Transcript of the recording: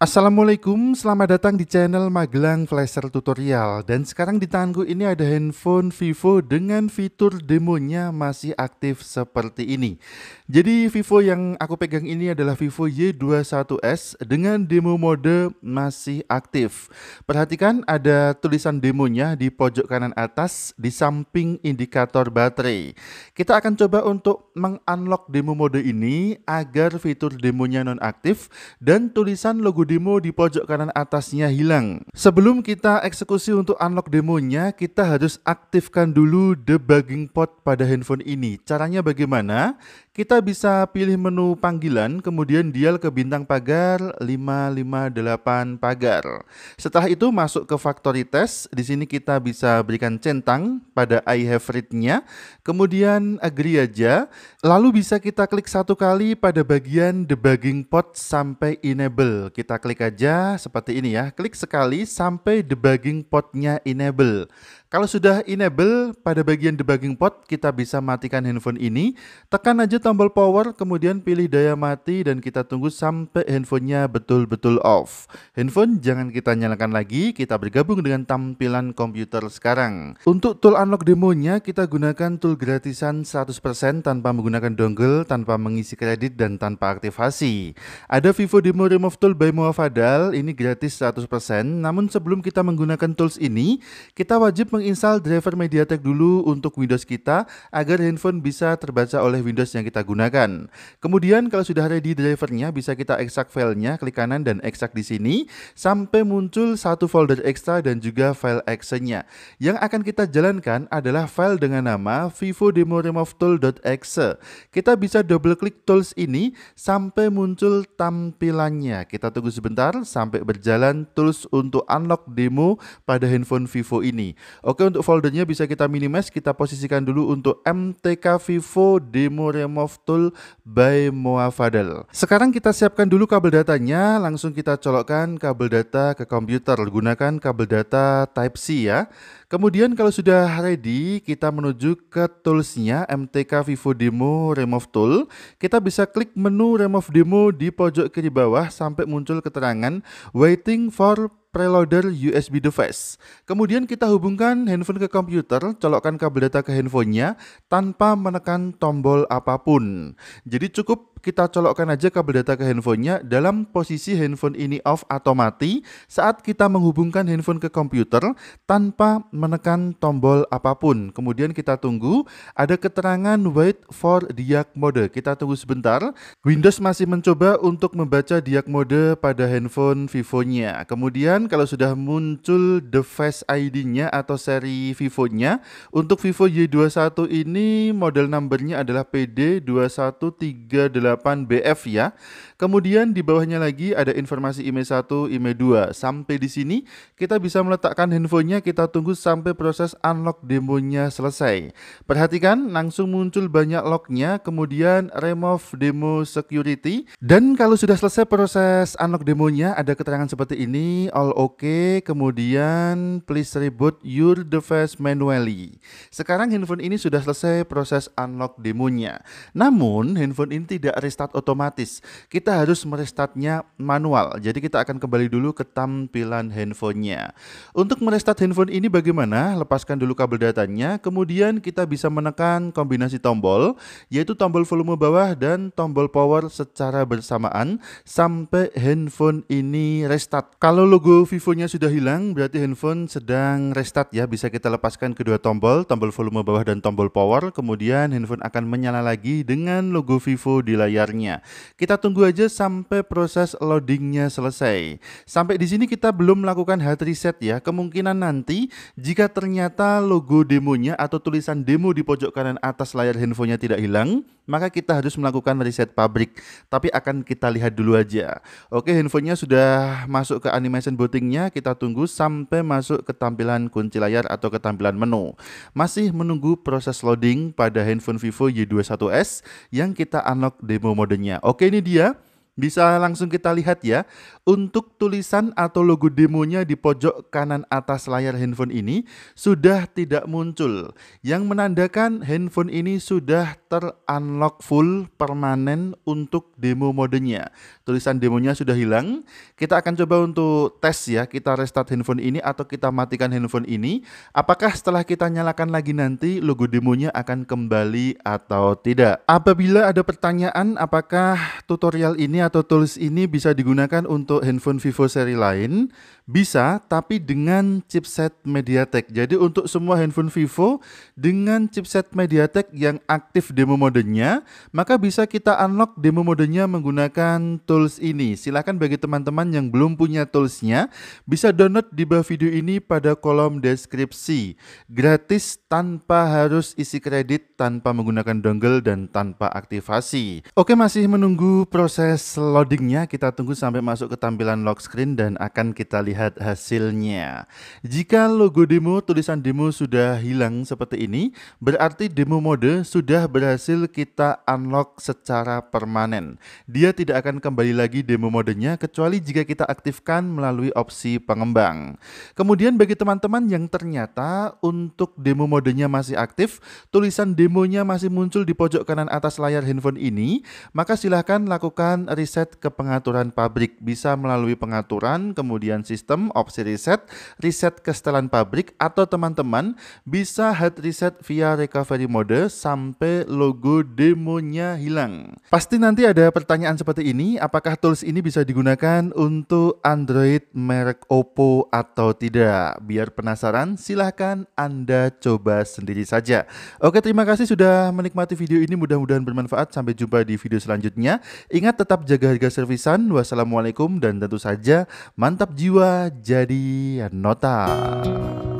Assalamualaikum, selamat datang di channel Magelang Flasher Tutorial Dan sekarang di tanganku ini ada handphone Vivo dengan fitur demonya masih aktif seperti ini jadi Vivo yang aku pegang ini adalah Vivo Y21s dengan demo mode masih aktif. Perhatikan ada tulisan demonya di pojok kanan atas di samping indikator baterai. Kita akan coba untuk mengunlock demo mode ini agar fitur demonya nonaktif dan tulisan logo demo di pojok kanan atasnya hilang. Sebelum kita eksekusi untuk unlock demonya, kita harus aktifkan dulu debugging port pada handphone ini. Caranya bagaimana? Kita bisa pilih menu panggilan, kemudian dial ke bintang pagar 558 pagar. Setelah itu masuk ke factory test. Di sini kita bisa berikan centang pada I have read-nya, kemudian agree aja. Lalu bisa kita klik satu kali pada bagian debugging pod sampai enable. Kita klik aja seperti ini ya. Klik sekali sampai debugging portnya enable. Kalau sudah enable pada bagian debugging port, kita bisa matikan handphone ini. Tekan aja tombol power, kemudian pilih daya mati dan kita tunggu sampai handphonenya betul-betul off. Handphone jangan kita nyalakan lagi, kita bergabung dengan tampilan komputer sekarang. Untuk tool unlock demonya, kita gunakan tool gratisan 100% tanpa menggunakan dongle, tanpa mengisi kredit, dan tanpa aktivasi. Ada Vivo Demo Remove Tool by Muafadal, ini gratis 100%, namun sebelum kita menggunakan tools ini, kita wajib menginstal driver MediaTek dulu untuk Windows kita agar handphone bisa terbaca oleh Windows yang kita gunakan. Kemudian kalau sudah ready drivernya bisa kita ekstrak filenya, klik kanan dan ekstrak di sini sampai muncul satu folder ekstra dan juga file actionnya. Yang akan kita jalankan adalah file dengan nama vivo demo remove tool.exe. Kita bisa double klik tools ini sampai muncul tampilannya. Kita tunggu sebentar sampai berjalan tools untuk unlock demo pada handphone Vivo ini. Oke untuk foldernya bisa kita minimize, kita posisikan dulu untuk MTK Vivo Demo Remove Tool by Moafadel. Sekarang kita siapkan dulu kabel datanya, langsung kita colokkan kabel data ke komputer, gunakan kabel data Type-C ya. Kemudian kalau sudah ready, kita menuju ke toolsnya MTK Vivo Demo Remove Tool. Kita bisa klik menu Remove Demo di pojok kiri bawah sampai muncul keterangan Waiting for preloader USB device. Kemudian kita hubungkan handphone ke komputer, colokkan kabel data ke handphonenya tanpa menekan tombol apapun. Jadi cukup kita colokkan aja kabel data ke handphonenya dalam posisi handphone ini off atau mati saat kita menghubungkan handphone ke komputer tanpa menekan tombol apapun. Kemudian kita tunggu ada keterangan wait for diag mode. Kita tunggu sebentar. Windows masih mencoba untuk membaca diag mode pada handphone Vivo-nya. Kemudian kalau sudah muncul device ID-nya atau seri Vivo-nya, untuk Vivo Y21 ini model numbernya adalah pd 2138 8 BF ya. Kemudian di bawahnya lagi ada informasi IMEI 1, IMEI 2. Sampai di sini kita bisa meletakkan handphonenya, kita tunggu sampai proses unlock demonya selesai. Perhatikan langsung muncul banyak locknya. kemudian remove demo security. Dan kalau sudah selesai proses unlock demonya ada keterangan seperti ini, all okay, kemudian please reboot your device manually. Sekarang handphone ini sudah selesai proses unlock demonya. Namun handphone ini tidak restart otomatis. Kita harus merestartnya manual. Jadi kita akan kembali dulu ke tampilan handphonenya. Untuk merestart handphone ini bagaimana? Lepaskan dulu kabel datanya, kemudian kita bisa menekan kombinasi tombol, yaitu tombol volume bawah dan tombol power secara bersamaan sampai handphone ini restart. Kalau logo Vivo-nya sudah hilang, berarti handphone sedang restart ya. Bisa kita lepaskan kedua tombol, tombol volume bawah dan tombol power, kemudian handphone akan menyala lagi dengan logo Vivo di layar bayarnya. Kita tunggu aja sampai proses loadingnya selesai. Sampai di sini kita belum melakukan hard reset ya. Kemungkinan nanti jika ternyata logo demonya atau tulisan demo di pojok kanan atas layar handphonenya tidak hilang, maka kita harus melakukan riset pabrik. Tapi akan kita lihat dulu aja. Oke, handphonenya sudah masuk ke animation bootingnya. Kita tunggu sampai masuk ke tampilan kunci layar atau ke tampilan menu. Masih menunggu proses loading pada handphone Vivo Y21s yang kita unlock demo modenya. Oke, ini dia. Bisa langsung kita lihat ya. Untuk tulisan atau logo demonya di pojok kanan atas layar handphone ini sudah tidak muncul. Yang menandakan handphone ini sudah terunlock full permanen untuk demo modenya. Tulisan demonya sudah hilang. Kita akan coba untuk tes ya. Kita restart handphone ini atau kita matikan handphone ini. Apakah setelah kita nyalakan lagi nanti logo demonya akan kembali atau tidak. Apabila ada pertanyaan apakah tutorial ini atau tools ini bisa digunakan untuk handphone Vivo seri lain, bisa tapi dengan chipset MediaTek. Jadi untuk semua handphone Vivo dengan chipset MediaTek yang aktif demo modenya, maka bisa kita unlock demo modenya menggunakan tools ini. silahkan bagi teman-teman yang belum punya toolsnya, bisa download di bawah video ini pada kolom deskripsi. Gratis tanpa harus isi kredit, tanpa menggunakan dongle dan tanpa aktivasi. Oke, masih menunggu proses loadingnya kita tunggu sampai masuk ke tampilan lock screen dan akan kita lihat hasilnya. Jika logo demo tulisan demo sudah hilang seperti ini, berarti demo mode sudah berhasil kita unlock secara permanen. Dia tidak akan kembali lagi demo modenya kecuali jika kita aktifkan melalui opsi pengembang. Kemudian bagi teman-teman yang ternyata untuk demo modenya masih aktif, tulisan demonya masih muncul di pojok kanan atas layar handphone ini, maka silahkan lakukan riset ke pengaturan pabrik bisa melalui pengaturan, kemudian sistem, opsi riset, riset ke setelan pabrik, atau teman-teman bisa head reset via recovery mode sampai logo demonya hilang. Pasti nanti ada pertanyaan seperti ini, apakah tools ini bisa digunakan untuk Android merek Oppo atau tidak? Biar penasaran, silahkan Anda coba sendiri saja. Oke, terima kasih sudah menikmati video ini, mudah-mudahan bermanfaat. Sampai jumpa di video selanjutnya. Ingat tetap jaga harga servisan. Wassalamualaikum dan tentu saja mantap jiwa jadi nota.